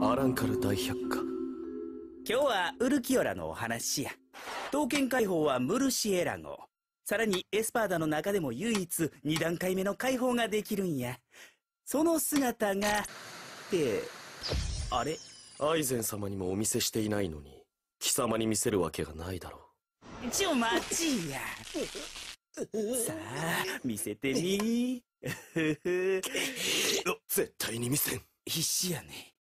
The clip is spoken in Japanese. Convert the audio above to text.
アランカル大百科今日はウルキオラのお話や刀剣解放はムルシエラ号さらにエスパーダの中でも唯一2段階目の解放ができるんやその姿がってあれアイゼン様にもお見せしていないのに貴様に見せるわけがないだろうちょ待ちやさあ見せてみ 絶対に見せん必死やね